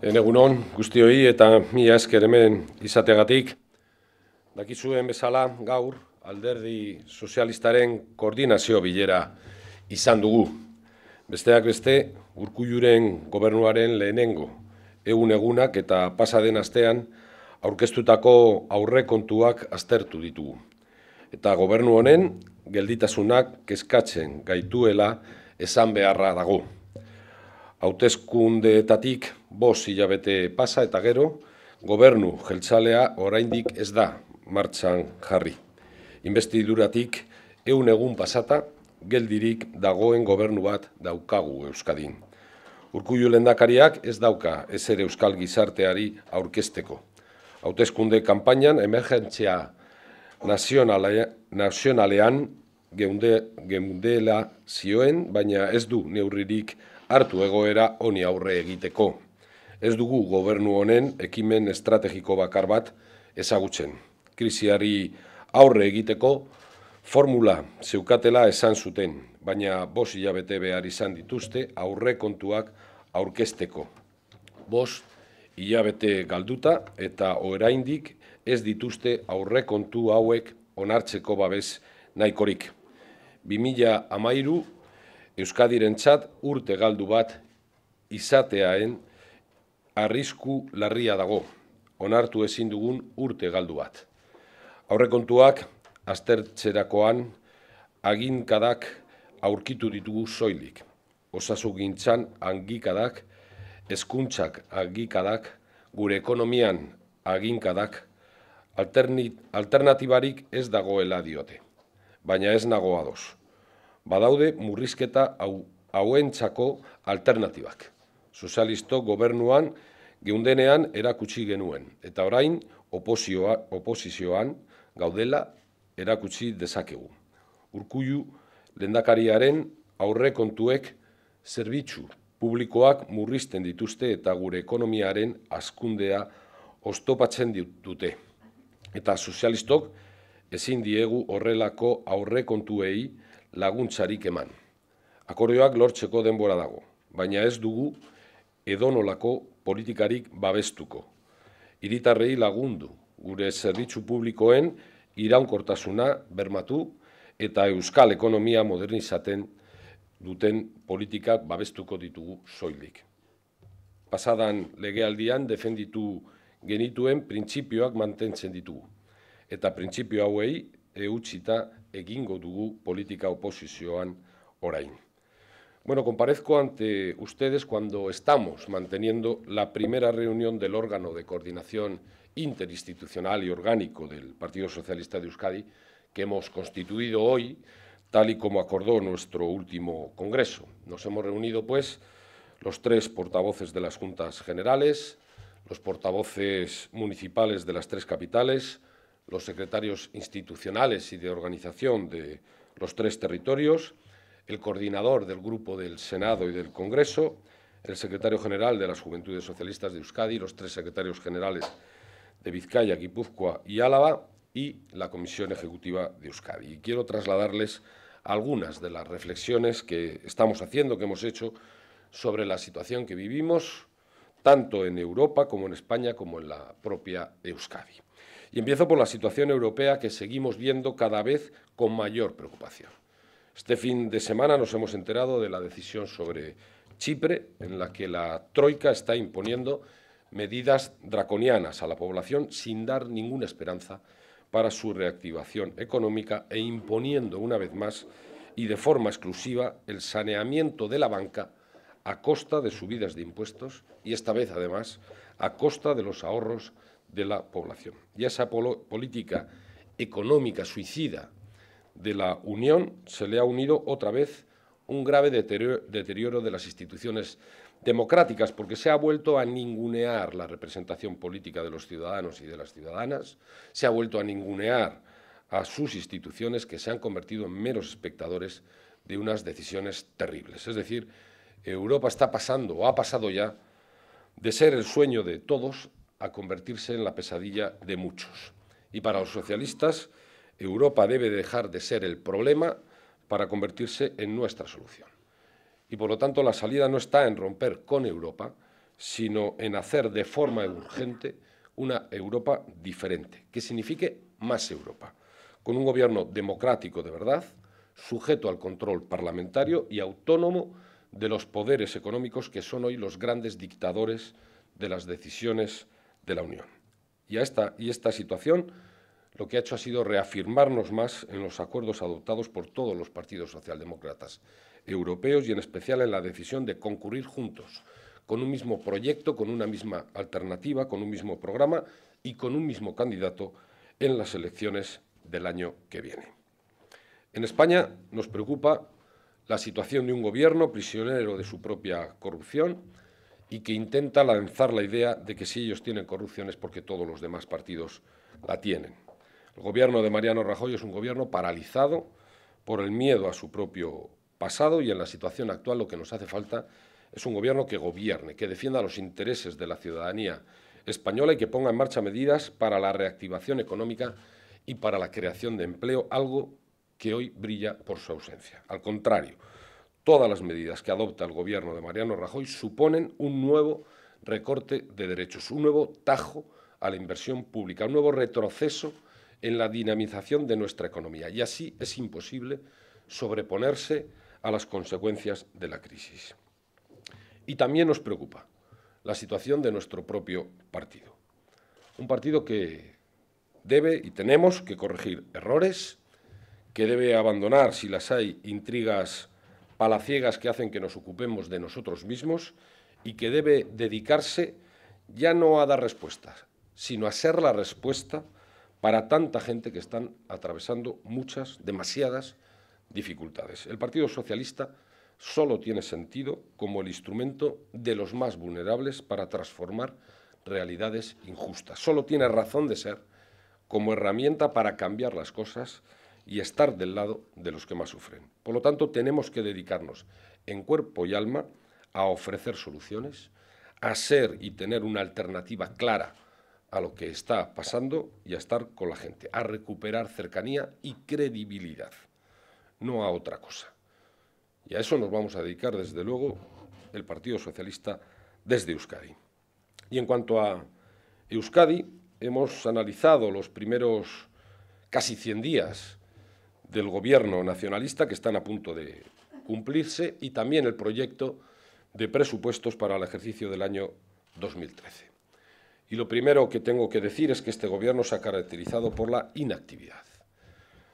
Enegunon, guztioi eta mi esker hemen izategatik, dakizuen bezala gaur alderdi sozialistaren koordinazio bilera izan dugu. Besteak beste, urkujuren gobernuaren lehenengo, egun egunak eta pasaden astean aurkeztutako aurre kontuak aztertu ditugu. Eta gobernu honen, gelditasunak kezkatzen gaituela esan beharra dago. Hautezkundeetatik Bos hilabete pasa eta gero, gobernu jeltzalea oraindik ez da martxan jarri. Investiduratik eun egun pasata, geldirik dagoen gobernu bat daukagu Euskadin. Urkullu lendakariak ez dauka ere Euskal gizarteari aurkesteko. Hautezkunde kampainan emergentzia nazionalean geunde, geundela zioen, baina ez du neurririk hartu egoera honi aurre egiteko ez dugu gobernu honen ekimen estrategiko bakar bat ezagutzen. Krisiari aurre egiteko formula zeukatela esan zuten, baina bos hilabete behar izan dituzte aurre kontuak aurkesteko. Bos hilabete galduta eta oraindik ez dituzte aurre kontu hauek onartzeko babes nahikorik. 2000 amairu Euskadiren txat urte galdu bat izateaen arrisku larria dago, onartu ezin dugun urte galdu bat. Aurrekontuak, aztertzerakoan, aginkadak aurkitu ditugu soilik. Osasugintzan, angikadak, eskuntzak agikadak, gure ekonomian aginkadak, alternatibarik ez dagoela diote, baina ez nagoa doz. Badaude murrizketa hauentzako alternatibak sozialisto gobernuan geundenean erakutsi genuen, eta orain oposioa, oposizioan gaudela erakutsi dezakegu. Urkullu lendakariaren aurre kontuek zerbitzu publikoak murrizten dituzte eta gure ekonomiaren askundea ostopatzen dute. Eta sozialistok ezin diegu horrelako aurre kontuei laguntzarik eman. Akordioak lortzeko denbora dago, baina ez dugu edonolako politikarik babestuko. Hiritarrei lagundu, gure zerbitzu publikoen iraunkortasuna bermatu eta euskal ekonomia modernizaten duten politikak babestuko ditugu soilik. Pasadan legealdian defenditu genituen printzipioak mantentzen ditugu eta printzipio hauei eutsita egingo dugu politika oposizioan orain. Bueno, comparezco ante ustedes cuando estamos manteniendo la primera reunión del órgano de coordinación interinstitucional y orgánico del Partido Socialista de Euskadi que hemos constituido hoy, tal y como acordó nuestro último Congreso. Nos hemos reunido, pues, los tres portavoces de las Juntas Generales, los portavoces municipales de las tres capitales, los secretarios institucionales y de organización de los tres territorios, el coordinador del grupo del Senado y del Congreso, el secretario general de las Juventudes Socialistas de Euskadi, los tres secretarios generales de Vizcaya, Guipúzcoa y Álava y la Comisión Ejecutiva de Euskadi. Y quiero trasladarles algunas de las reflexiones que estamos haciendo, que hemos hecho sobre la situación que vivimos, tanto en Europa como en España, como en la propia Euskadi. Y empiezo por la situación europea que seguimos viendo cada vez con mayor preocupación. Este fin de semana nos hemos enterado de la decisión sobre Chipre, en la que la Troika está imponiendo medidas draconianas a la población sin dar ninguna esperanza para su reactivación económica e imponiendo una vez más y de forma exclusiva el saneamiento de la banca a costa de subidas de impuestos y esta vez además a costa de los ahorros de la población. Y esa política económica suicida de la Unión se le ha unido otra vez un grave deterioro de las instituciones democráticas, porque se ha vuelto a ningunear la representación política de los ciudadanos y de las ciudadanas, se ha vuelto a ningunear a sus instituciones que se han convertido en meros espectadores de unas decisiones terribles. Es decir, Europa está pasando o ha pasado ya de ser el sueño de todos a convertirse en la pesadilla de muchos. Y para los socialistas, Europa debe dejar de ser el problema para convertirse en nuestra solución. Y por lo tanto la salida no está en romper con Europa, sino en hacer de forma urgente una Europa diferente, que signifique más Europa, con un gobierno democrático de verdad, sujeto al control parlamentario y autónomo de los poderes económicos que son hoy los grandes dictadores de las decisiones de la Unión. Y, a esta, y esta situación lo que ha hecho ha sido reafirmarnos más en los acuerdos adoptados por todos los partidos socialdemócratas europeos y en especial en la decisión de concurrir juntos, con un mismo proyecto, con una misma alternativa, con un mismo programa y con un mismo candidato en las elecciones del año que viene. En España nos preocupa la situación de un gobierno prisionero de su propia corrupción y que intenta lanzar la idea de que si ellos tienen corrupción es porque todos los demás partidos la tienen. El gobierno de Mariano Rajoy es un gobierno paralizado por el miedo a su propio pasado y en la situación actual lo que nos hace falta es un gobierno que gobierne, que defienda los intereses de la ciudadanía española y que ponga en marcha medidas para la reactivación económica y para la creación de empleo, algo que hoy brilla por su ausencia. Al contrario, todas las medidas que adopta el gobierno de Mariano Rajoy suponen un nuevo recorte de derechos, un nuevo tajo a la inversión pública, un nuevo retroceso en la dinamización de nuestra economía y así es imposible sobreponerse a las consecuencias de la crisis. Y también nos preocupa la situación de nuestro propio partido. Un partido que debe y tenemos que corregir errores, que debe abandonar, si las hay, intrigas palaciegas que hacen que nos ocupemos de nosotros mismos y que debe dedicarse ya no a dar respuestas, sino a ser la respuesta para tanta gente que están atravesando muchas, demasiadas dificultades. El Partido Socialista solo tiene sentido como el instrumento de los más vulnerables para transformar realidades injustas. Solo tiene razón de ser como herramienta para cambiar las cosas y estar del lado de los que más sufren. Por lo tanto, tenemos que dedicarnos en cuerpo y alma a ofrecer soluciones, a ser y tener una alternativa clara a lo que está pasando y a estar con la gente, a recuperar cercanía y credibilidad, no a otra cosa. Y a eso nos vamos a dedicar, desde luego, el Partido Socialista desde Euskadi. Y en cuanto a Euskadi, hemos analizado los primeros casi 100 días del gobierno nacionalista que están a punto de cumplirse y también el proyecto de presupuestos para el ejercicio del año 2013. Y lo primero que tengo que decir es que este gobierno se ha caracterizado por la inactividad.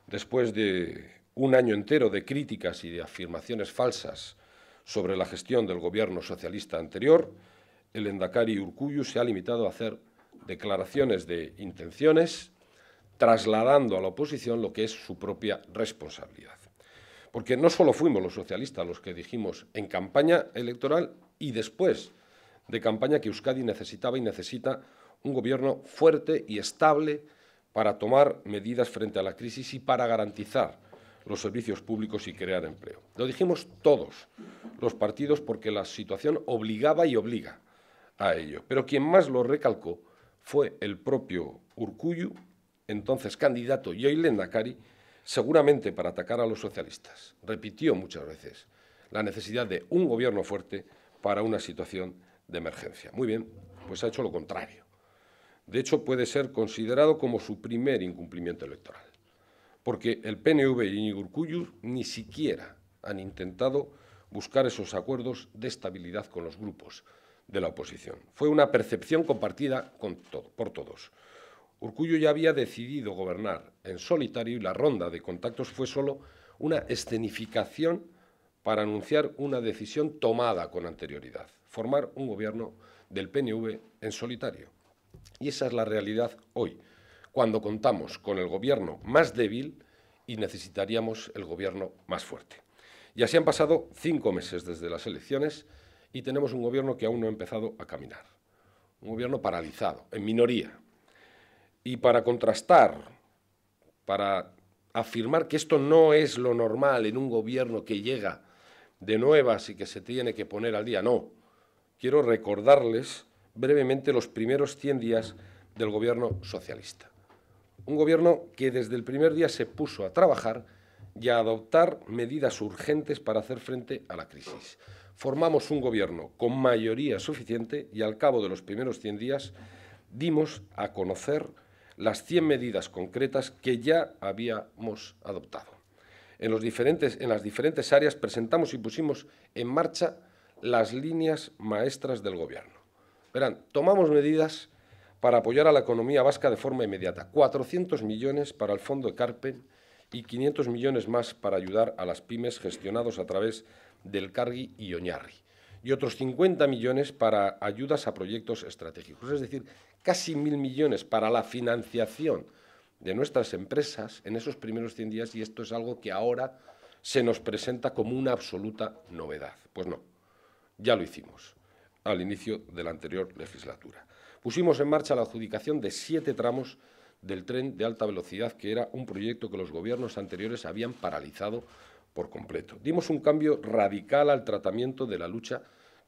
Después de un año entero de críticas y de afirmaciones falsas sobre la gestión del gobierno socialista anterior, el Endacari Urcuyu se ha limitado a hacer declaraciones de intenciones, trasladando a la oposición lo que es su propia responsabilidad. Porque no solo fuimos los socialistas los que dijimos en campaña electoral y después de campaña que Euskadi necesitaba y necesita un gobierno fuerte y estable para tomar medidas frente a la crisis y para garantizar los servicios públicos y crear empleo. Lo dijimos todos los partidos porque la situación obligaba y obliga a ello. Pero quien más lo recalcó fue el propio Urcuyu, entonces candidato y hoy Lendakari, seguramente para atacar a los socialistas. Repitió muchas veces la necesidad de un gobierno fuerte para una situación de emergencia. Muy bien, pues ha hecho lo contrario. De hecho, puede ser considerado como su primer incumplimiento electoral, porque el PNV y ni siquiera han intentado buscar esos acuerdos de estabilidad con los grupos de la oposición. Fue una percepción compartida con todo, por todos. Urcullu ya había decidido gobernar en solitario y la ronda de contactos fue solo una escenificación para anunciar una decisión tomada con anterioridad formar un gobierno del PNV en solitario. Y esa es la realidad hoy, cuando contamos con el gobierno más débil y necesitaríamos el gobierno más fuerte. Y así han pasado cinco meses desde las elecciones y tenemos un gobierno que aún no ha empezado a caminar. Un gobierno paralizado, en minoría. Y para contrastar, para afirmar que esto no es lo normal en un gobierno que llega de nuevas y que se tiene que poner al día, no quiero recordarles brevemente los primeros 100 días del gobierno socialista. Un gobierno que desde el primer día se puso a trabajar y a adoptar medidas urgentes para hacer frente a la crisis. Formamos un gobierno con mayoría suficiente y al cabo de los primeros 100 días dimos a conocer las 100 medidas concretas que ya habíamos adoptado. En, los diferentes, en las diferentes áreas presentamos y pusimos en marcha las líneas maestras del gobierno. Verán, tomamos medidas para apoyar a la economía vasca de forma inmediata. 400 millones para el fondo de Carpen y 500 millones más para ayudar a las pymes gestionados a través del Cargi y Oñarri. Y otros 50 millones para ayudas a proyectos estratégicos. Es decir, casi mil millones para la financiación de nuestras empresas en esos primeros 100 días y esto es algo que ahora se nos presenta como una absoluta novedad. Pues no, ya lo hicimos al inicio de la anterior legislatura. Pusimos en marcha la adjudicación de siete tramos del tren de alta velocidad, que era un proyecto que los gobiernos anteriores habían paralizado por completo. Dimos un cambio radical al tratamiento de la lucha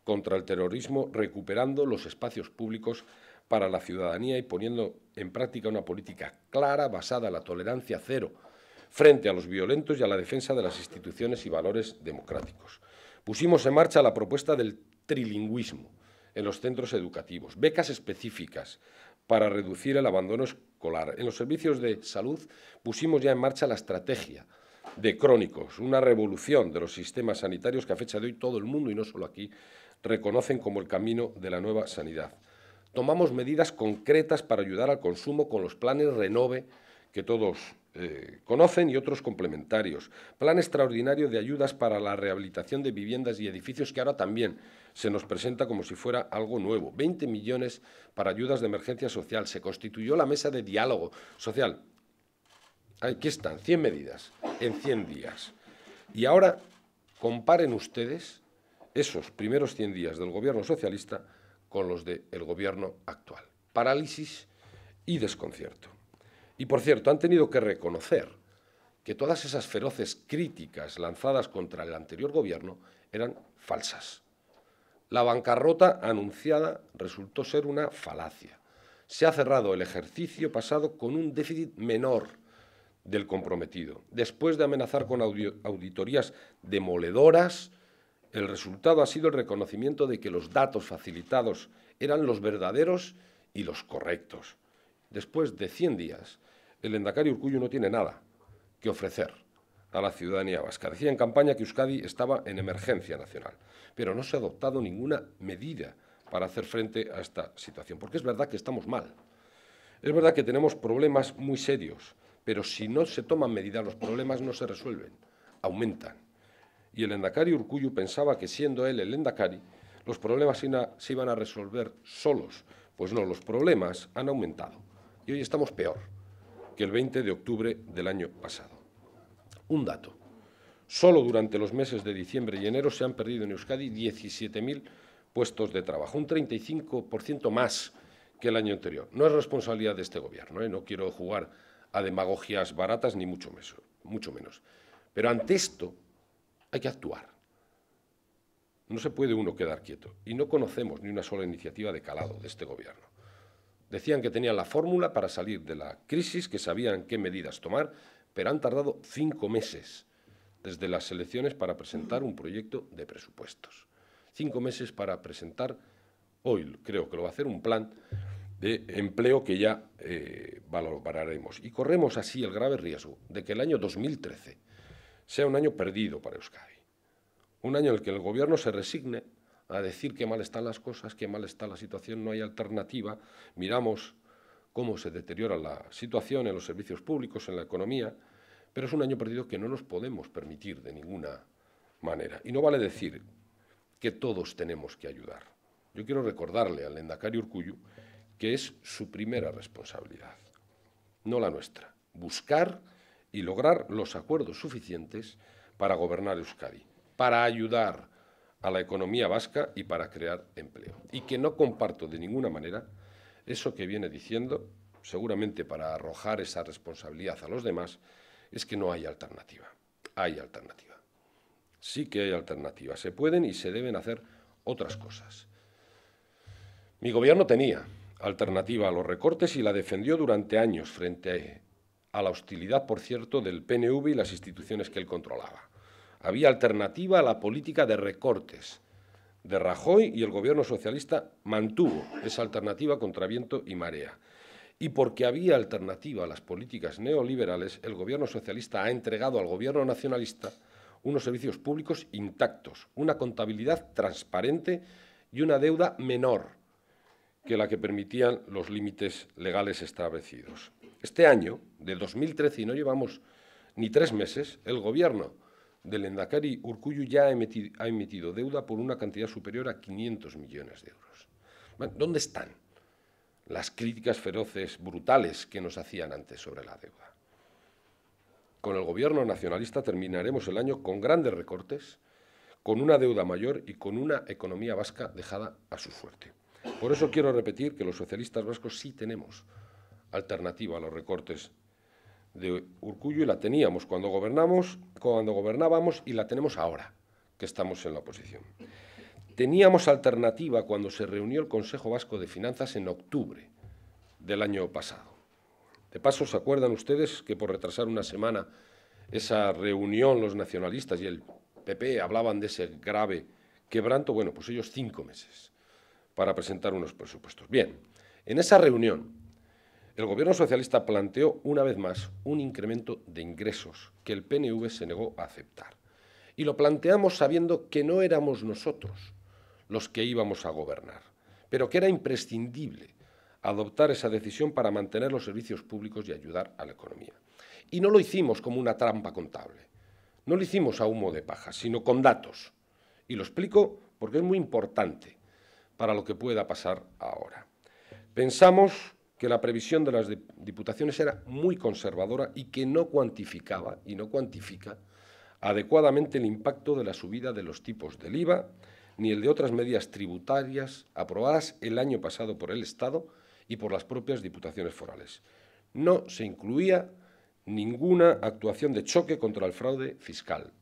contra el terrorismo, recuperando los espacios públicos para la ciudadanía y poniendo en práctica una política clara basada en la tolerancia cero frente a los violentos y a la defensa de las instituciones y valores democráticos. Pusimos en marcha la propuesta del trilingüismo en los centros educativos, becas específicas para reducir el abandono escolar. En los servicios de salud pusimos ya en marcha la estrategia de crónicos, una revolución de los sistemas sanitarios que a fecha de hoy todo el mundo, y no solo aquí, reconocen como el camino de la nueva sanidad. Tomamos medidas concretas para ayudar al consumo con los planes Renove que todos eh, conocen y otros complementarios. Plan extraordinario de ayudas para la rehabilitación de viviendas y edificios que ahora también se nos presenta como si fuera algo nuevo. 20 millones para ayudas de emergencia social. Se constituyó la mesa de diálogo social. Aquí están, 100 medidas en 100 días. Y ahora comparen ustedes esos primeros 100 días del gobierno socialista con los del gobierno actual. Parálisis y desconcierto. Y por cierto, han tenido que reconocer que todas esas feroces críticas lanzadas contra el anterior gobierno eran falsas. La bancarrota anunciada resultó ser una falacia. Se ha cerrado el ejercicio pasado con un déficit menor del comprometido. Después de amenazar con auditorías demoledoras, el resultado ha sido el reconocimiento de que los datos facilitados eran los verdaderos y los correctos. Después de 100 días, el Endacari Urcuyo no tiene nada que ofrecer a la ciudadanía vasca. Decía en campaña que Euskadi estaba en emergencia nacional, pero no se ha adoptado ninguna medida para hacer frente a esta situación, porque es verdad que estamos mal. Es verdad que tenemos problemas muy serios, pero si no se toman medidas los problemas no se resuelven, aumentan. Y el Endacari Urcuyo pensaba que siendo él el Endacari, los problemas se iban a resolver solos. Pues no, los problemas han aumentado y hoy estamos peor que el 20 de octubre del año pasado. Un dato. Solo durante los meses de diciembre y enero se han perdido en Euskadi 17.000 puestos de trabajo, un 35% más que el año anterior. No es responsabilidad de este gobierno, ¿eh? no quiero jugar a demagogias baratas ni mucho, mucho menos. Pero ante esto hay que actuar. No se puede uno quedar quieto y no conocemos ni una sola iniciativa de calado de este gobierno. Decían que tenían la fórmula para salir de la crisis, que sabían qué medidas tomar, pero han tardado cinco meses desde las elecciones para presentar un proyecto de presupuestos. Cinco meses para presentar, hoy creo que lo va a hacer, un plan de empleo que ya eh, valoraremos. Y corremos así el grave riesgo de que el año 2013 sea un año perdido para Euskadi. Un año en el que el gobierno se resigne a decir que mal están las cosas, que mal está la situación, no hay alternativa. Miramos cómo se deteriora la situación en los servicios públicos, en la economía, pero es un año perdido que no nos podemos permitir de ninguna manera. Y no vale decir que todos tenemos que ayudar. Yo quiero recordarle al Endacari Urcuyu que es su primera responsabilidad, no la nuestra, buscar y lograr los acuerdos suficientes para gobernar Euskadi, para ayudar a la economía vasca y para crear empleo. Y que no comparto de ninguna manera eso que viene diciendo, seguramente para arrojar esa responsabilidad a los demás, es que no hay alternativa. Hay alternativa. Sí que hay alternativa. Se pueden y se deben hacer otras cosas. Mi gobierno tenía alternativa a los recortes y la defendió durante años frente a la hostilidad, por cierto, del PNV y las instituciones que él controlaba había alternativa a la política de recortes de Rajoy y el gobierno socialista mantuvo esa alternativa contra viento y marea. Y porque había alternativa a las políticas neoliberales, el gobierno socialista ha entregado al gobierno nacionalista unos servicios públicos intactos, una contabilidad transparente y una deuda menor que la que permitían los límites legales establecidos. Este año, de 2013, y no llevamos ni tres meses, el gobierno del Endacari, Urcuyu ya ha emitido, ha emitido, deuda por una cantidad superior a 500 millones de euros. ¿Dónde están las críticas feroces, brutales que nos hacían antes sobre la deuda? Con el gobierno nacionalista terminaremos el año con grandes recortes, con una deuda mayor y con una economía vasca dejada a su suerte. Por eso quiero repetir que los socialistas vascos sí tenemos alternativa a los recortes de Urcuyo y la teníamos cuando gobernamos, cuando gobernábamos y la tenemos ahora que estamos en la oposición. Teníamos alternativa cuando se reunió el Consejo Vasco de Finanzas en octubre del año pasado. De paso, ¿se acuerdan ustedes que por retrasar una semana esa reunión los nacionalistas y el PP hablaban de ese grave quebranto? Bueno, pues ellos cinco meses para presentar unos presupuestos. Bien, en esa reunión el gobierno socialista planteó una vez más un incremento de ingresos que el PNV se negó a aceptar. Y lo planteamos sabiendo que no éramos nosotros los que íbamos a gobernar, pero que era imprescindible adoptar esa decisión para mantener los servicios públicos y ayudar a la economía. Y no lo hicimos como una trampa contable, no lo hicimos a humo de paja, sino con datos. Y lo explico porque es muy importante para lo que pueda pasar ahora. Pensamos que la previsión de las diputaciones era muy conservadora y que no cuantificaba y no cuantifica adecuadamente el impacto de la subida de los tipos del IVA ni el de otras medidas tributarias aprobadas el año pasado por el Estado y por las propias diputaciones forales. No se incluía ninguna actuación de choque contra el fraude fiscal.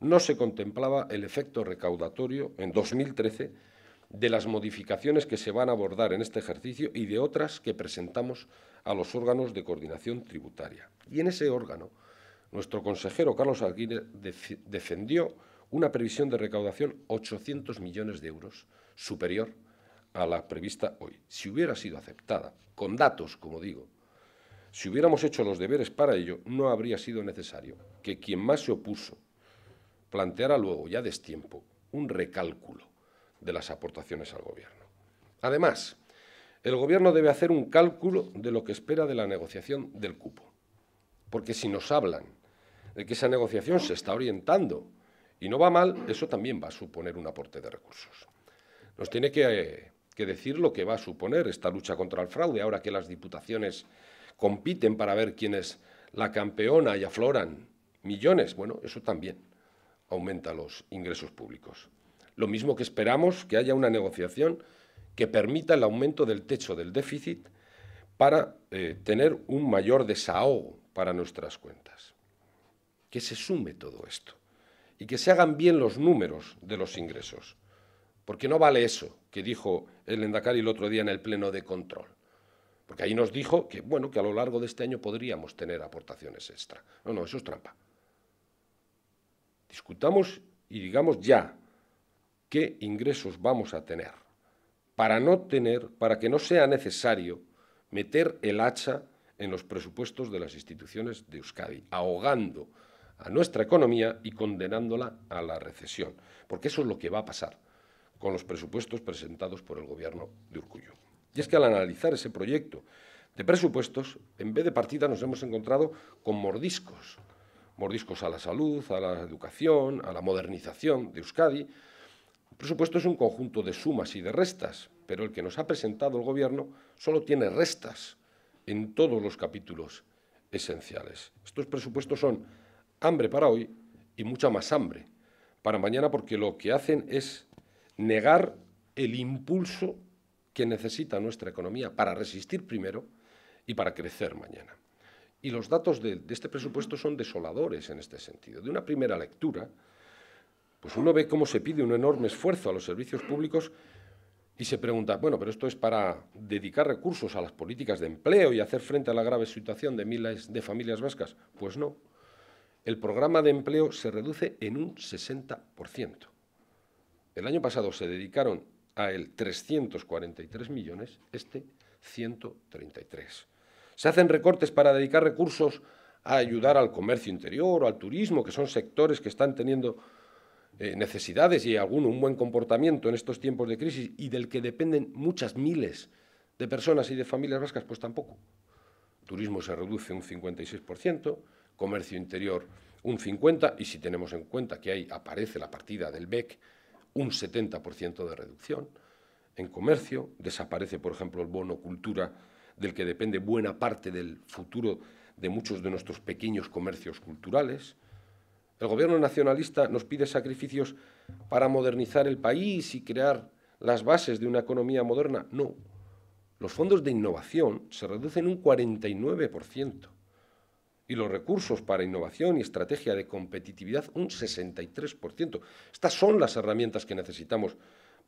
No se contemplaba el efecto recaudatorio en 2013 de las modificaciones que se van a abordar en este ejercicio y de otras que presentamos a los órganos de coordinación tributaria. Y en ese órgano, nuestro consejero Carlos Aguirre defendió una previsión de recaudación 800 millones de euros superior a la prevista hoy. Si hubiera sido aceptada, con datos, como digo, si hubiéramos hecho los deberes para ello, no habría sido necesario que quien más se opuso planteara luego, ya destiempo, un recálculo de las aportaciones al Gobierno. Además, el Gobierno debe hacer un cálculo de lo que espera de la negociación del cupo. Porque si nos hablan de que esa negociación se está orientando y no va mal, eso también va a suponer un aporte de recursos. Nos tiene que, eh, decir lo que va a suponer esta lucha contra el fraude, ahora que las diputaciones compiten para ver quién es la campeona y afloran millones. Bueno, eso también aumenta los ingresos públicos. Lo mismo que esperamos que haya una negociación que permita el aumento del techo del déficit para eh, tener un mayor desahogo para nuestras cuentas. Que se sume todo esto y que se hagan bien los números de los ingresos. Porque no vale eso que dijo el Endacari el otro día en el pleno de control. Porque ahí nos dijo que, bueno, que a lo largo de este año podríamos tener aportaciones extra. No, no, eso es trampa. Discutamos y digamos ya qué ingresos vamos a tener, para no tener, para que no sea necesario meter el hacha en los presupuestos de las instituciones de Euskadi, ahogando a nuestra economía y condenándola a la recesión, porque eso es lo que va a pasar con los presupuestos presentados por el gobierno de Urcullo. Y es que al analizar ese proyecto de presupuestos, en vez de partida nos hemos encontrado con mordiscos, mordiscos a la salud, a la educación, a la modernización de Euskadi, el presupuesto es un conjunto de sumas y de restas, pero el que nos ha presentado el Gobierno solo tiene restas en todos los capítulos esenciales. Estos presupuestos son hambre para hoy y mucha más hambre para mañana porque lo que hacen es negar el impulso que necesita nuestra economía para resistir primero y para crecer mañana. Y los datos de, de este presupuesto son desoladores en este sentido. De una primera lectura, pues uno ve cómo se pide un enorme esfuerzo a los servicios públicos y se pregunta, bueno, pero esto es para dedicar recursos a las políticas de empleo y hacer frente a la grave situación de miles de familias vascas. Pues no. El programa de empleo se reduce en un 60%. El año pasado se dedicaron a él 343 millones, este 133. Se hacen recortes para dedicar recursos a ayudar al comercio interior o al turismo, que son sectores que están teniendo eh, necesidades y alguno un buen comportamiento en estos tiempos de crisis y del que dependen muchas miles de personas y de familias vascas, pues tampoco. turismo se reduce un 56%, comercio interior un 50% y si tenemos en cuenta que ahí aparece la partida del BEC, un 70% de reducción. En comercio desaparece, por ejemplo, el bono cultura del que depende buena parte del futuro de muchos de nuestros pequeños comercios culturales. El gobierno nacionalista nos pide sacrificios para modernizar el país y crear las bases de una economía moderna. No. Los fondos de innovación se reducen un 49% y los recursos para innovación y estrategia de competitividad un 63%. Estas son las herramientas que necesitamos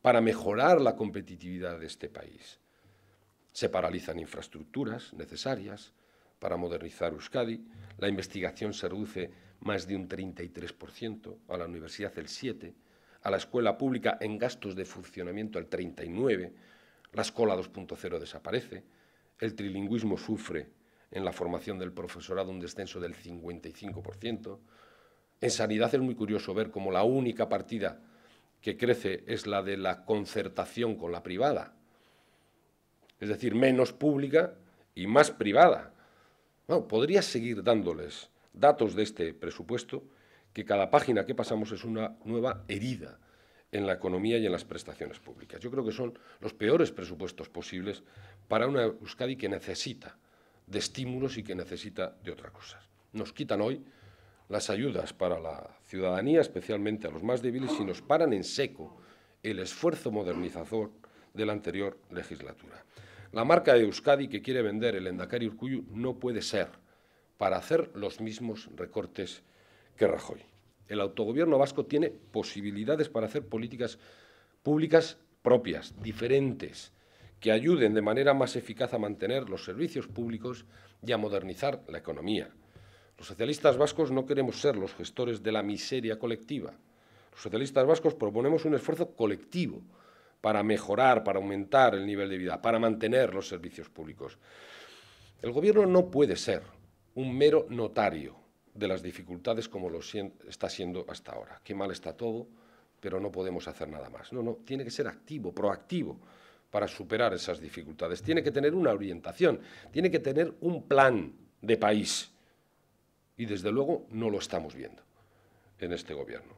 para mejorar la competitividad de este país. Se paralizan infraestructuras necesarias para modernizar Euskadi, la investigación se reduce más de un 33%, a la universidad el 7%, a la escuela pública en gastos de funcionamiento el 39%, la escuela 2.0 desaparece, el trilingüismo sufre en la formación del profesorado un descenso del 55%, en sanidad es muy curioso ver cómo la única partida que crece es la de la concertación con la privada, es decir, menos pública y más privada. Bueno, podría seguir dándoles datos de este presupuesto que cada página que pasamos es una nueva herida en la economía y en las prestaciones públicas. Yo creo que son los peores presupuestos posibles para una Euskadi que necesita de estímulos y que necesita de otras cosas. Nos quitan hoy las ayudas para la ciudadanía, especialmente a los más débiles, y nos paran en seco el esfuerzo modernizador de la anterior legislatura. La marca de Euskadi que quiere vender el Endacari Urcuyu no puede ser para hacer los mismos recortes que Rajoy. El autogobierno vasco tiene posibilidades para hacer políticas públicas propias, diferentes, que ayuden de manera más eficaz a mantener los servicios públicos y a modernizar la economía. Los socialistas vascos no queremos ser los gestores de la miseria colectiva. Los socialistas vascos proponemos un esfuerzo colectivo para mejorar, para aumentar el nivel de vida, para mantener los servicios públicos. El gobierno no puede ser un mero notario de las dificultades como lo está siendo hasta ahora. Qué mal está todo, pero no podemos hacer nada más. No, no, tiene que ser activo, proactivo para superar esas dificultades. Tiene que tener una orientación, tiene que tener un plan de país. Y desde luego no lo estamos viendo en este gobierno.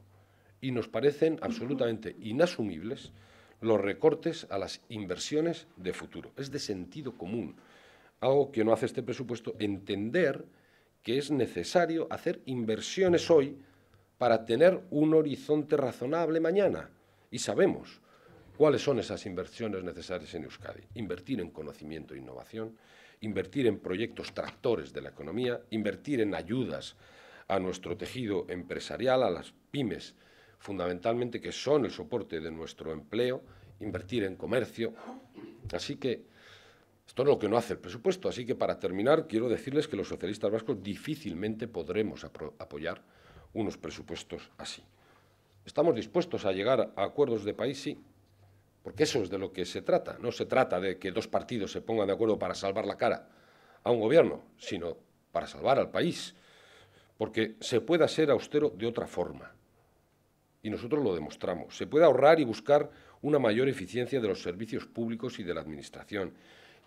Y nos parecen absolutamente inasumibles los recortes a las inversiones de futuro. Es de sentido común algo que no hace este presupuesto, entender que es necesario hacer inversiones hoy para tener un horizonte razonable mañana. Y sabemos cuáles son esas inversiones necesarias en Euskadi. Invertir en conocimiento e innovación, invertir en proyectos tractores de la economía, invertir en ayudas a nuestro tejido empresarial, a las pymes, fundamentalmente que son el soporte de nuestro empleo, invertir en comercio. Así que esto es lo que no hace el presupuesto. Así que para terminar, quiero decirles que los socialistas vascos difícilmente podremos apoyar unos presupuestos así. ¿Estamos dispuestos a llegar a acuerdos de país? Sí. Porque eso es de lo que se trata. No se trata de que dos partidos se pongan de acuerdo para salvar la cara a un gobierno, sino para salvar al país. Porque se puede ser austero de otra forma. Y nosotros lo demostramos. Se puede ahorrar y buscar una mayor eficiencia de los servicios públicos y de la Administración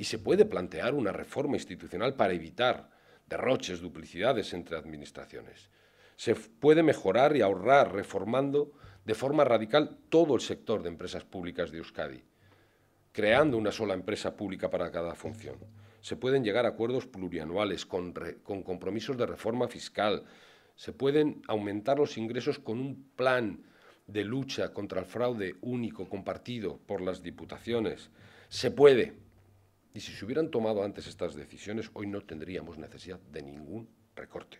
y se puede plantear una reforma institucional para evitar derroches, duplicidades entre administraciones. Se puede mejorar y ahorrar reformando de forma radical todo el sector de empresas públicas de Euskadi, creando una sola empresa pública para cada función. Se pueden llegar a acuerdos plurianuales con, compromisos de reforma fiscal. Se pueden aumentar los ingresos con un plan de lucha contra el fraude único compartido por las diputaciones. Se puede y si se hubieran tomado antes estas decisiones, hoy no tendríamos necesidad de ningún recorte.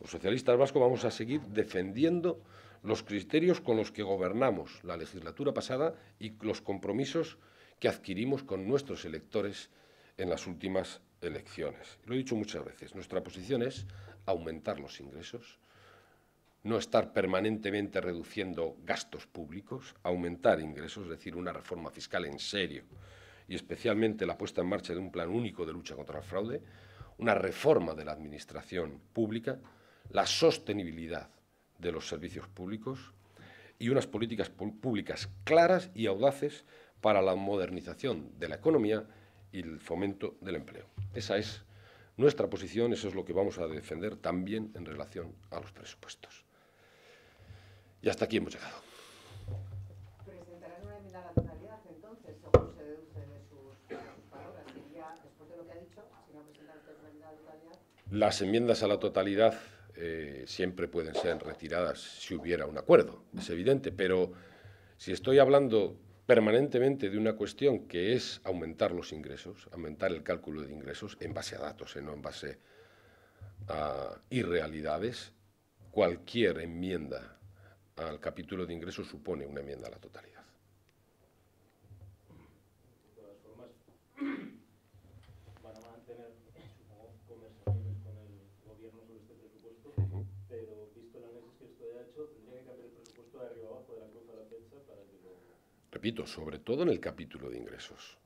Los socialistas vascos vamos a seguir defendiendo los criterios con los que gobernamos la legislatura pasada y los compromisos que adquirimos con nuestros electores en las últimas elecciones. Lo he dicho muchas veces, nuestra posición es aumentar los ingresos, no estar permanentemente reduciendo gastos públicos, aumentar ingresos, es decir, una reforma fiscal en serio y especialmente la puesta en marcha de un plan único de lucha contra el fraude, una reforma de la administración pública, la sostenibilidad de los servicios públicos y unas políticas públicas claras y audaces para la modernización de la economía y el fomento del empleo. Esa es nuestra posición, eso es lo que vamos a defender también en relación a los presupuestos. Y hasta aquí hemos llegado. Las enmiendas a la totalidad eh, siempre pueden ser retiradas si hubiera un acuerdo, es evidente, pero si estoy hablando permanentemente de una cuestión que es aumentar los ingresos, aumentar el cálculo de ingresos en base a datos, y eh, no en base a irrealidades, cualquier enmienda al capítulo de ingresos supone una enmienda a la totalidad. repito, sobre todo en el capítulo de ingresos,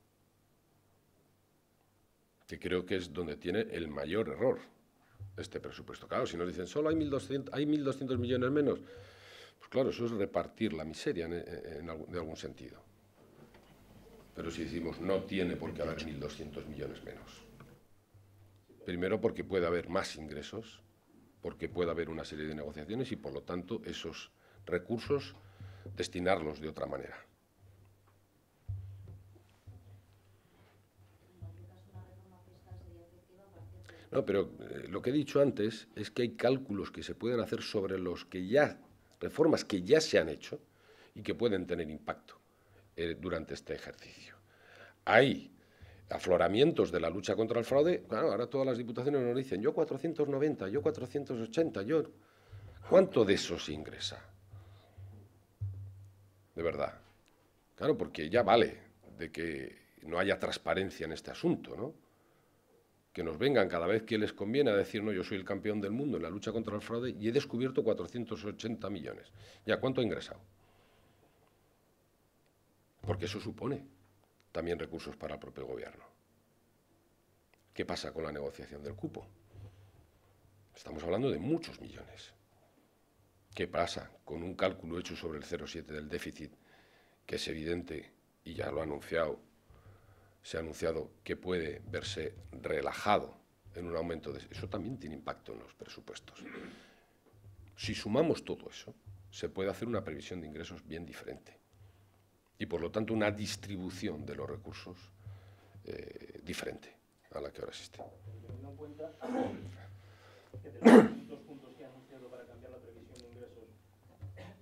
que creo que es donde tiene el mayor error este presupuesto. Claro, si nos dicen solo hay 1.200, hay millones menos, pues claro, eso es repartir la miseria en, algún sentido. Pero si decimos no tiene por qué haber 1.200 millones menos. Primero porque puede haber más ingresos, porque puede haber una serie de negociaciones y por lo tanto esos recursos destinarlos de otra manera. No, pero eh, lo que he dicho antes es que hay cálculos que se pueden hacer sobre los que ya, reformas que ya se han hecho y que pueden tener impacto eh, durante este ejercicio. Hay afloramientos de la lucha contra el fraude, claro, ahora todas las diputaciones nos dicen, yo 490, yo 480, yo... ¿Cuánto de eso se ingresa? De verdad. Claro, porque ya vale de que no haya transparencia en este asunto, ¿no? que nos vengan cada vez que les conviene a decir, no, yo soy el campeón del mundo en la lucha contra el fraude y he descubierto 480 millones. ¿Ya cuánto ha ingresado? Porque eso supone también recursos para el propio gobierno. ¿Qué pasa con la negociación del cupo? Estamos hablando de muchos millones. ¿Qué pasa con un cálculo hecho sobre el 0,7 del déficit, que es evidente y ya lo ha anunciado se ha anunciado que puede verse relajado en un aumento de... Eso también tiene impacto en los presupuestos. Si sumamos todo eso, se puede hacer una previsión de ingresos bien diferente y, por lo tanto, una distribución de los recursos eh, diferente a la que ahora existe.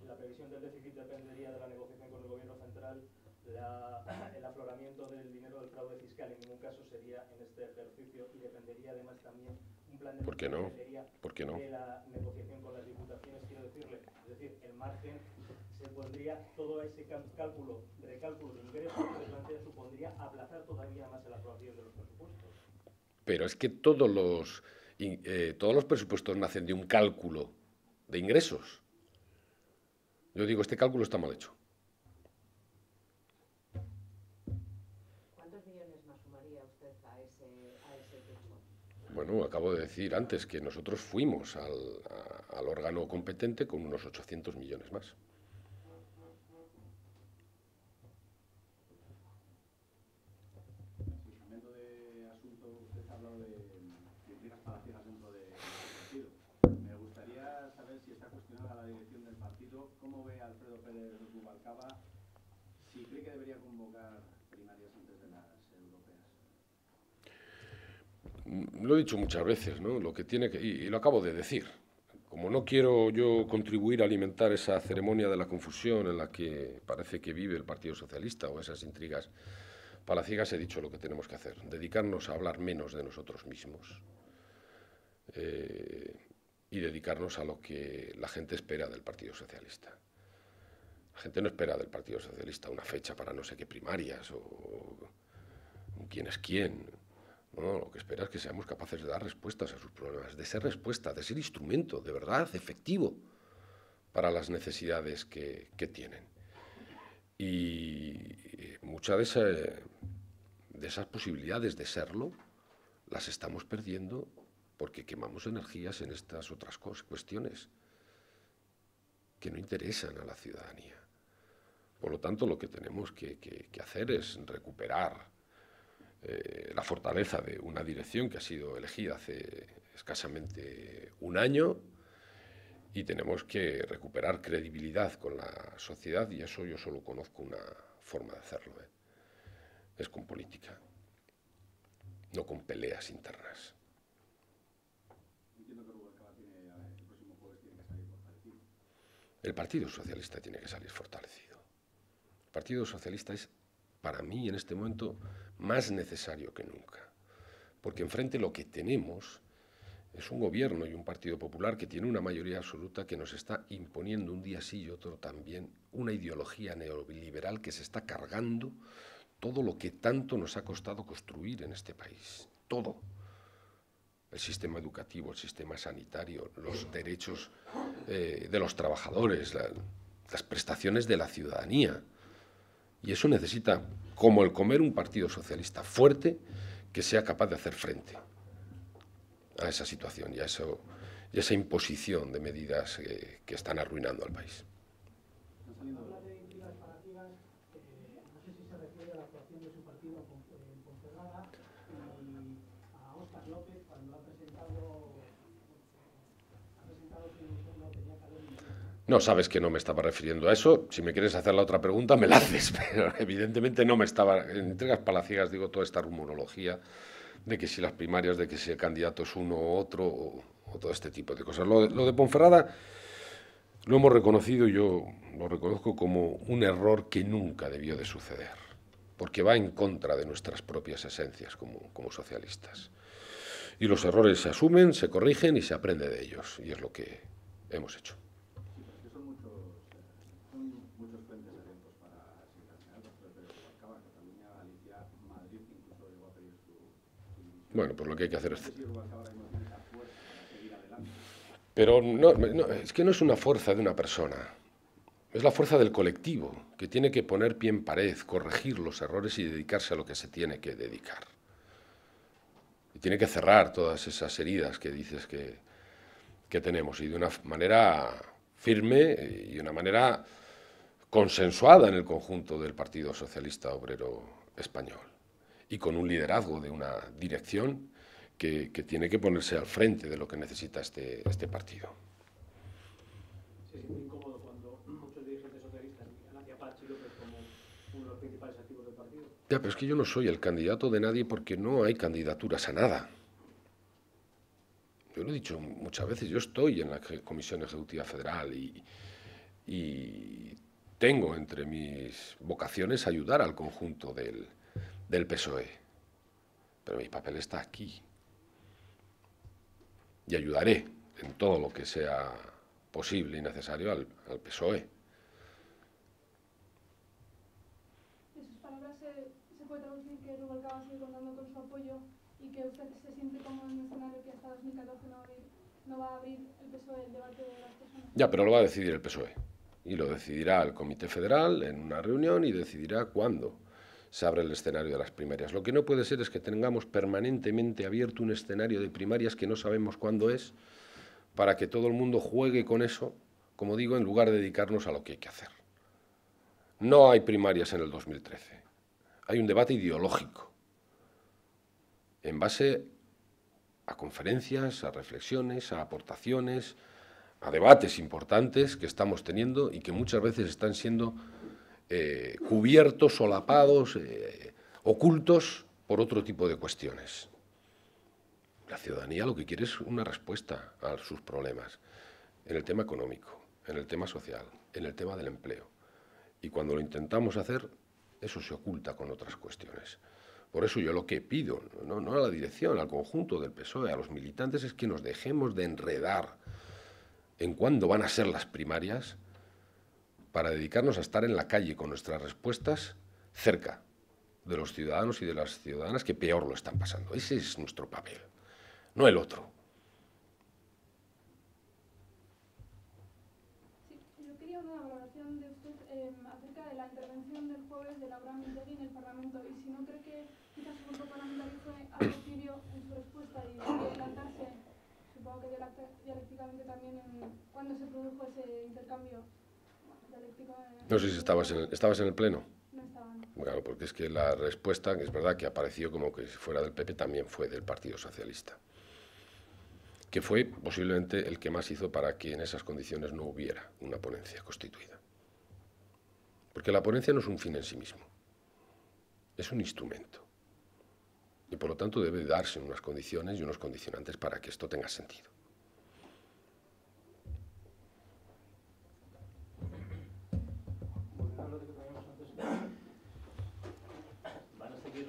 la previsión del déficit dependería de la negociación con el Gobierno central, fraude fiscal en ningún caso sería en este ejercicio y dependería además también un plan de ¿Por no? ¿Por no? de la negociación con las diputaciones, quiero decirle. Es decir, el margen se pondría todo ese cálculo, de cálculo de ingresos que supondría aplazar todavía más el aprobación de los presupuestos. Pero es que todos los, eh, todos los presupuestos nacen de un cálculo de ingresos. Yo digo, este cálculo está mal hecho. Bueno, acabo de decir antes que nosotros fuimos al, órgano competente con unos 800 millones más. lo he dicho muchas veces, ¿no? Lo que tiene y, lo acabo de decir. Como no quiero yo contribuir a alimentar esa ceremonia de la confusión en la que parece que vive el Partido Socialista o esas intrigas palaciegas, he dicho lo que tenemos que hacer: dedicarnos a hablar menos de nosotros mismos eh, y dedicarnos a lo que la gente espera del Partido Socialista. La gente no espera del Partido Socialista una fecha para no sé qué primarias o quién es quién lo que espera es que seamos capaces de dar respuestas a sus problemas, de ser respuesta, de ser instrumento, de verdad, efectivo, para las necesidades que, tienen. Y eh, muchas de, esas posibilidades de serlo las estamos perdiendo porque quemamos energías en estas otras cuestiones que no interesan a la ciudadanía. Por lo tanto, lo que tenemos que hacer es recuperar eh, la fortaleza de una dirección que ha sido elegida hace escasamente un año y tenemos que recuperar credibilidad con la sociedad y eso yo solo conozco una forma de hacerlo. ¿eh? Es con política, no con peleas internas. El Partido Socialista tiene que salir fortalecido. El Partido Socialista es, para mí, en este momento, más necesario que nunca. Porque enfrente lo que tenemos es un gobierno y un Partido Popular que tiene una mayoría absoluta que nos está imponiendo un día sí y otro también una ideología neoliberal que se está cargando todo lo que tanto nos ha costado construir en este país. Todo. El sistema educativo, el sistema sanitario, los derechos eh, de los trabajadores, las prestaciones de la ciudadanía. Y eso necesita, como el comer, un partido socialista fuerte que sea capaz de hacer frente a esa situación y a, eso, esa imposición de medidas eh, que están arruinando al país. No, sabes que no me estaba refiriendo a eso. Si me quieres hacer la otra pregunta, me la haces, pero evidentemente no me estaba. En entregas palaciegas digo toda esta rumorología de que si las primarias, de que si el candidato es uno u otro, o, todo este tipo de cosas. Lo, de Ponferrada lo hemos reconocido, yo lo reconozco como un error que nunca debió de suceder, porque va en contra de nuestras propias esencias como, como socialistas. Y los errores se asumen, se corrigen y se aprende de ellos, y es lo que hemos hecho. Bueno, pues lo que hay que hacer es... Pero no, es que no es una fuerza de una persona, es la fuerza del colectivo, que tiene que poner pie en pared, corregir los errores y dedicarse a lo que se tiene que dedicar. Y tiene que cerrar todas esas heridas que dices que, que tenemos, y de una manera firme y de una manera consensuada en el conjunto del Partido Socialista Obrero Español y con un liderazgo de una dirección que, tiene que ponerse al frente de lo que necesita este, este partido. ¿Se incómodo cuando muchos dirigentes socialistas como uno de los principales activos del partido? Ya, pero es que yo no soy el candidato de nadie porque no hay candidaturas a nada. Yo lo he dicho muchas veces, yo estoy en la Comisión Ejecutiva Federal y, y tengo entre mis vocaciones ayudar al conjunto del, del PSOE. Pero mi papel está aquí. Y ayudaré en todo lo que sea posible y necesario al, al PSOE. ¿De sus palabras se, se puede traducir que Rubalcaba sigue contando con su apoyo y que usted se siente como en un escenario que hasta 2014 no va, no va a abrir el PSOE el debate de las personas? Ya, pero lo va a decidir el PSOE. Y lo decidirá el Comité Federal en una reunión y decidirá cuándo se abre el escenario de las primarias. Lo que no puede ser es que tengamos permanentemente abierto un escenario de primarias que no sabemos cuándo es, para que todo el mundo juegue con eso, como digo, en lugar de dedicarnos a lo que hay que hacer. No hay primarias en el 2013. Hay un debate ideológico, en base a conferencias, a reflexiones, a aportaciones, a debates importantes que estamos teniendo y que muchas veces están siendo eh, cubiertos, solapados, eh, ocultos por otro tipo de cuestiones. La ciudadanía lo que quiere es una respuesta a sus problemas, en el tema económico, en el tema social, en el tema del empleo. Y cuando lo intentamos hacer, eso se oculta con otras cuestiones. Por eso yo lo que pido, no, no a la dirección, al conjunto del PSOE, a los militantes, es que nos dejemos de enredar en cuándo van a ser las primarias, para dedicarnos a estar en la calle con nuestras respuestas cerca de los ciudadanos y de las ciudadanas que peor lo están pasando. Ese es nuestro papel, no el otro. yo quería una valoración de usted em, acerca de la intervención del jueves de Laura Mintegui en el Parlamento y si no cree que quizás el grupo parlamentario fue auxilio en su respuesta y adelantarse, supongo que dialécticamente también en, cuando se produjo ese intercambio. No sé si estabas en el, estabas en el pleno. Claro, porque es que la respuesta, que es verdad que apareció como que fuera del PP, también fue del Partido Socialista, que fue posiblemente el que más hizo para que en esas condiciones no hubiera una ponencia constituida. Porque la ponencia no es un fin en sí mismo, es un instrumento. Y por lo tanto debe darse unas condiciones y unos condicionantes para que esto tenga sentido.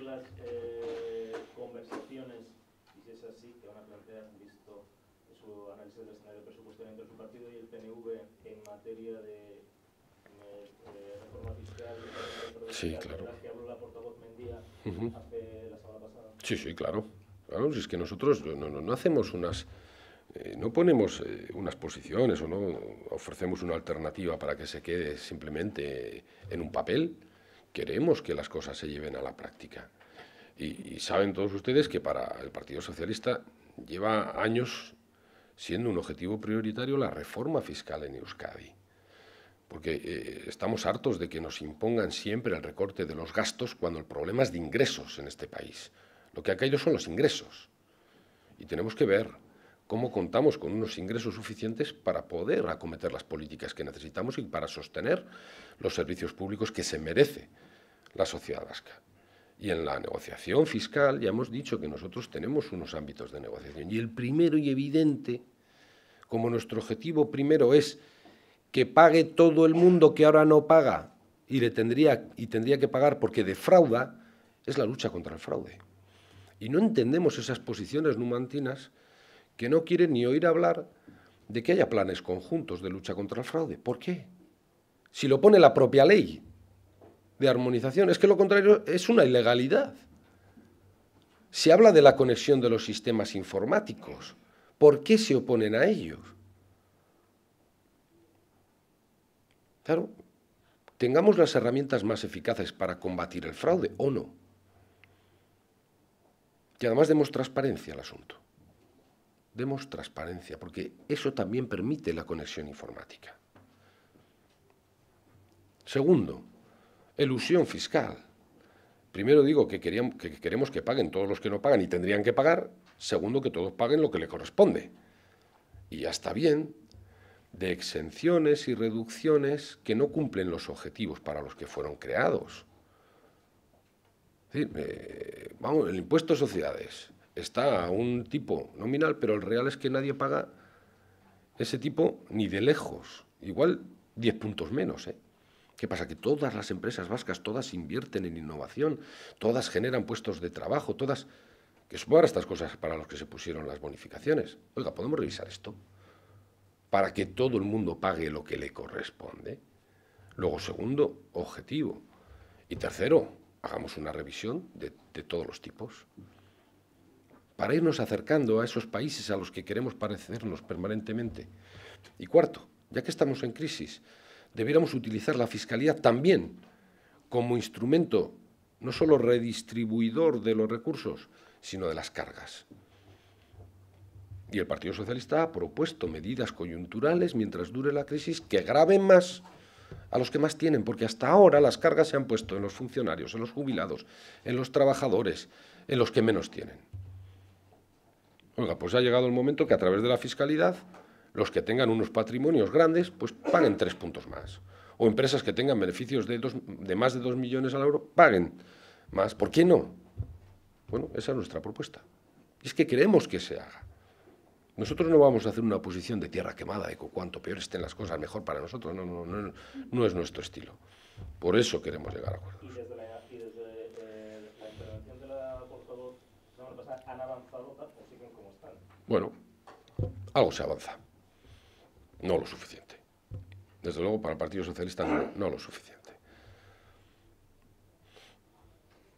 las eh, conversaciones? Y si es así, que van a plantear, visto su análisis del escenario presupuestario entre su partido y el PNV en materia de, eh, eh, reforma fiscal? De sí, claro. que habló la portavoz Mendía hace la semana pasada. Sí, sí, claro. Claro, si es que nosotros no, no, no hacemos unas... Eh, no ponemos unas posiciones o no ofrecemos una alternativa para que se quede simplemente en un papel. Queremos que las cosas se lleven a la práctica. Y, saben todos ustedes que para el Partido Socialista lleva años siendo un objetivo prioritario la reforma fiscal en Euskadi. Porque eh, estamos hartos de que nos impongan siempre el recorte de los gastos cuando el problema es de ingresos en este país. Lo que ha caído son los ingresos. Y tenemos que ver cómo contamos con unos ingresos suficientes para poder acometer las políticas que necesitamos y para sostener los servicios públicos que se merece la sociedad vasca. Y en la negociación fiscal ya hemos dicho que nosotros tenemos unos ámbitos de negociación. Y el primero y evidente, como nuestro objetivo primero es que pague todo el mundo que ahora no paga y, le tendría, y tendría que pagar porque defrauda, es la lucha contra el fraude. Y no entendemos esas posiciones numantinas que no quieren ni oír hablar de que haya planes conjuntos de lucha contra el fraude. ¿Por qué? Si lo pone la propia ley, de armonización. Es que lo contrario es una ilegalidad. Se habla de la conexión de los sistemas informáticos. ¿Por qué se oponen a ellos? Claro, tengamos las herramientas más eficaces para combatir el fraude o no. Y además demos transparencia al asunto. Demos transparencia, porque eso también permite la conexión informática. Segundo, elusión fiscal. Primero digo que, queríamos, que queremos que paguen todos los que no pagan y tendrían que pagar. Segundo, que todos paguen lo que le corresponde. Y ya está bien de exenciones y reducciones que no cumplen los objetivos para los que fueron creados. vamos, el impuesto a sociedades está a un tipo nominal, pero el real es que nadie paga ese tipo ni de lejos. Igual 10 puntos menos, ¿eh? ¿Qué pasa? Que todas las empresas vascas, todas invierten en innovación, todas generan puestos de trabajo, todas... Que son estas cosas para las que se pusieron las bonificaciones. Oiga, ¿podemos revisar esto? Para que todo el mundo pague lo que le corresponde. Luego, segundo, objetivo. Y tercero, hagamos una revisión de, de todos los tipos. Para irnos acercando a esos países a los que queremos parecernos permanentemente. Y cuarto, ya que estamos en crisis, debiéramos utilizar la fiscalidad también como instrumento no solo redistribuidor de los recursos, sino de las cargas. Y el Partido Socialista ha propuesto medidas coyunturales mientras dure la crisis que graben más a los que más tienen, porque hasta ahora las cargas se han puesto en los funcionarios, en los jubilados, en los trabajadores, en los que menos tienen. Oiga, pues ha llegado el momento que a través de la fiscalidad los que tengan unos patrimonios grandes, pues paguen tres puntos más. O empresas que tengan beneficios de, dos, de más de dos millones al euro, paguen más. ¿Por qué no? Bueno, esa es nuestra propuesta. es que queremos que se haga. Nosotros no vamos a hacer una posición de tierra quemada, de cuanto peor estén las cosas, mejor para nosotros. No, no, no, es nuestro estilo. Por eso queremos llegar a acuerdos. ¿Y desde la, desde, eh, la intervención de la portavoz, han avanzado o siguen como están? Bueno, algo se avanza. No lo suficiente. Desde luego, para el Partido Socialista no, lo suficiente.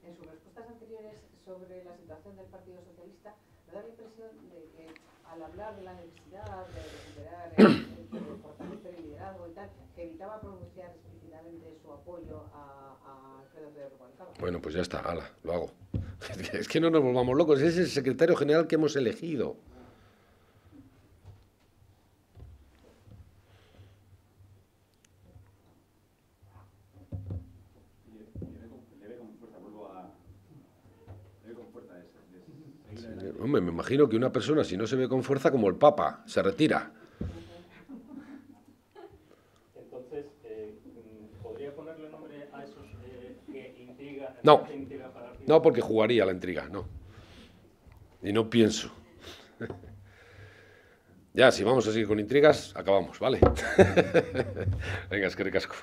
En sus respuestas anteriores sobre la situación del Partido Socialista, me da la impresión de que al hablar de la necesidad de recuperar el, comportamiento del liderazgo y tal, que evitaba pronunciar explícitamente su apoyo a, Alfredo Pedro Rubalcaba. Bueno, pues ya está, ala, lo hago. Es que no nos volvamos locos, es el secretario general que hemos elegido. me imagino que una persona, si no se ve con fuerza, como el Papa, se retira. Entonces, eh, ¿podría ponerle nombre a esos eh, que intriga? No, no, porque jugaría la intriga, no. Y no pienso. ya, si vamos a seguir con intrigas, acabamos, ¿vale? Venga, es que recasco.